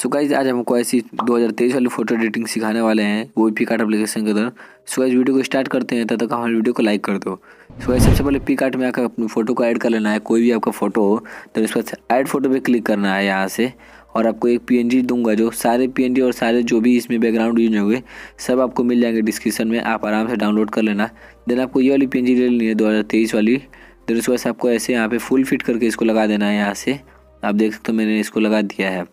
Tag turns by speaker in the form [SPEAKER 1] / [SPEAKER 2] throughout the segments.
[SPEAKER 1] सो so guys आज हमको ऐसी 2023 वाली फोटो एडिटिंग सिखाने वाले हैं वो पी कार्ट अपलीकेशन के अंदर सो गाइज वीडियो को स्टार्ट करते हैं तब तक हमारे वीडियो को लाइक कर दो सो गाइज सबसे पहले पी कार्ट में आकर अपनी फोटो को ऐड कर लेना है कोई भी आपका फोटो हो तो उसके बाद ऐड फोटो पर क्लिक करना है यहाँ से और आपको एक पी दूंगा जो सारे पी और सारे जो भी इसमें बैकग्राउंड यूज होंगे सब आपको मिल जाएंगे डिस्क्रिप्शन में आप आराम से डाउनलोड कर लेना देन आपको ये वाली पी ले लेनी है दो वाली देन उसके बाद आपको ऐसे यहाँ पे फुल फिट करके इसको लगा देना है यहाँ से आप देख सकते हो मैंने इसको लगा दिया है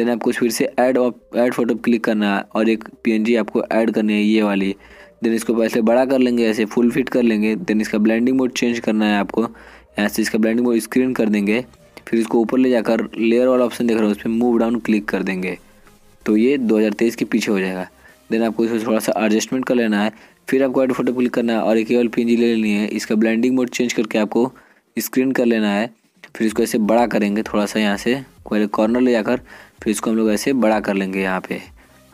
[SPEAKER 1] देन आपको फिर से ऐड ऐड फोटो क्लिक करना है और एक पी आपको ऐड करनी है ये वाली देन इसको ऐसे बड़ा कर लेंगे ऐसे फुल फिट कर लेंगे देन इसका ब्लैंडिंग मोड चेंज करना है आपको यहाँ से इसका ब्लैंडिंग मोड स्क्रीन कर देंगे फिर इसको ऊपर ले जाकर लेयर वाला ऑप्शन देख रहे हो उस पर मूव डाउन क्लिक कर देंगे तो ये 2023 के पीछे हो जाएगा देन आपको इसमें थोड़ा सा एडजस्टमेंट कर लेना है फिर आपको एड फोटो क्लिक करना है और एक वाली पी ले लेनी है इसका ब्लैंडिंग मोड चेंज करके आपको स्क्रीन कर लेना है फिर इसको ऐसे बड़ा करेंगे थोड़ा सा यहाँ से पहले कॉर्नर ले जाकर फिर इसको हम लोग ऐसे बड़ा कर लेंगे यहाँ पे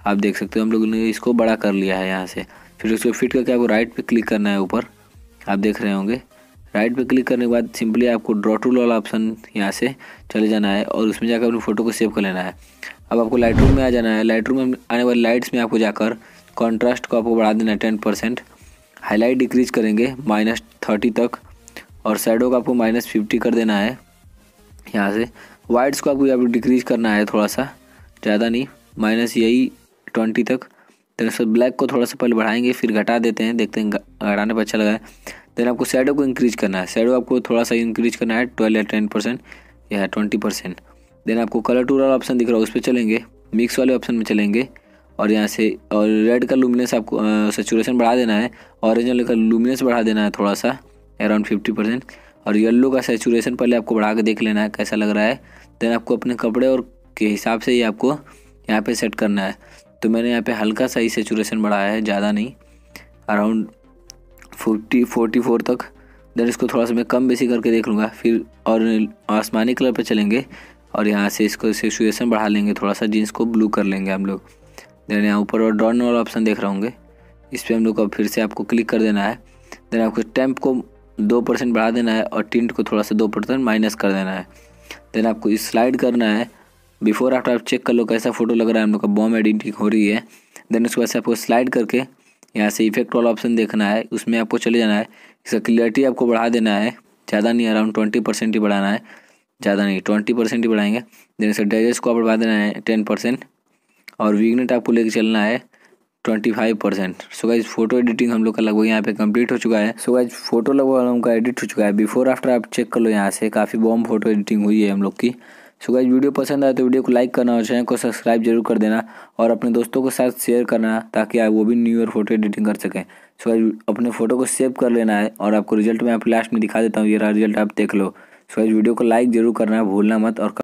[SPEAKER 1] आप देख सकते हो हम लोग ने इसको बड़ा कर लिया है यहाँ से फिर उसको फिट करके आपको राइट पे क्लिक करना है ऊपर आप देख रहे होंगे राइट पे क्लिक करने के बाद सिंपली आपको ड्रॉ टूल वाला ऑप्शन यहाँ से चले जाना है और उसमें जाकर अपनी फ़ोटो को सेव कर लेना है अब आपको लाइट रूम में आ जाना है लाइट रूम में आने वाली लाइट्स में आपको जाकर कॉन्ट्रास्ट को आपको बढ़ा देना है टेन परसेंट हाईलाइट डिक्रीज करेंगे माइनस थर्टी तक और साइडों का आपको माइनस फिफ्टी कर देना है यहाँ से वाइड्स को आपको यहाँ पर डिक्रीज करना है थोड़ा सा ज़्यादा नहीं माइनस यही ट्वेंटी तक देन तो उसके ब्लैक को थोड़ा सा पहले बढ़ाएंगे फिर घटा देते हैं देखते हैं घटाने पर अच्छा लगा है देन आपको शेडो को इंक्रीज करना है शेडो आपको थोड़ा सा इंक्रीज करना है ट्वेल्व या टेन परसेंट या ट्वेंटी परसेंट देन आपको कलर टूर वाला ऑप्शन दिख रहा है उस पर चलेंगे मिक्स वाले ऑप्शन में चलेंगे और यहाँ से और रेड का लुमिनस आपको सेचुरेशन बढ़ा देना है ऑरेंज वाले का लुमिनस बढ़ा देना है थोड़ा सा अराउंड फिफ्टी परसेंट और येल्लो का सेचुरेशन पहले आपको बढ़ा के देख लेना है कैसा लग रहा है देन आपको अपने कपड़े और के हिसाब से ही आपको यहाँ पे सेट करना है तो मैंने यहाँ पे हल्का सा ही सेचुरेशन बढ़ाया है ज़्यादा नहीं अराउंड फोर्टी फोर्टी फोर तक देन इसको थोड़ा सा मैं कम बेसी करके देख लूँगा फिर और आसमानी कलर पर चलेंगे और यहाँ से इसको सेचुएसन बढ़ा लेंगे थोड़ा सा जीन्स को ब्लू कर लेंगे हम लोग देन यहाँ ऊपर और ड्रॉन वाला ऑप्शन देख रहे होंगे इस पर हम लोग को फिर से आपको क्लिक कर देना है देन आपको टेम्प को दो परसेंट बढ़ा देना है और टिंट को थोड़ा सा दो परसेंट माइनस कर देना है देन आपको इस स्लाइड करना है बिफोर आफ्टर आप चेक कर लो कैसा फ़ोटो लग रहा है हम लोग का बॉम एडिटिंग हो रही है देन उसके बाद से आपको स्लाइड करके यहाँ से इफेक्ट वाला ऑप्शन देखना है उसमें आपको चले जाना है इसका क्लियरिटी आपको बढ़ा देना है ज़्यादा नहीं अराउंड ट्वेंटी परसेंट ही बढ़ाना है ज़्यादा नहीं ट्वेंटी परसेंट ही बढ़ाएंगे देन इसका डेजेस को आप बढ़ा देना है टेन परसेंट और वीकनेट आपको लेके चलना है twenty five percent so guys photo editing हम लोग का लगभग यहाँ पे कंप्लीट हो चुका है सो गाइज फोटो लगभग हम लोग का एडिट हो चुका है बिफोर आफ्टर आप चेक कर लो यहाँ से काफ़ी बॉम फोटो एडिटिंग हुई है हम लोग की सो गाइज वीडियो पसंद आए तो वीडियो को लाइक करना और चैनल को सब्सक्राइब जरूर कर देना और अपने दोस्तों के साथ शेयर करना ताकि आप वो भी न्यू ईयर फोटो एडिटिंग कर सकें सो गाइज अपने फोटो को सेव कर लेना है और आपको रिजल्ट मैं आप लास्ट में दिखा देता हूँ ये रिजल्ट आप देख लो सो गाइज वीडियो को लाइक जरूर करना भूलना मत और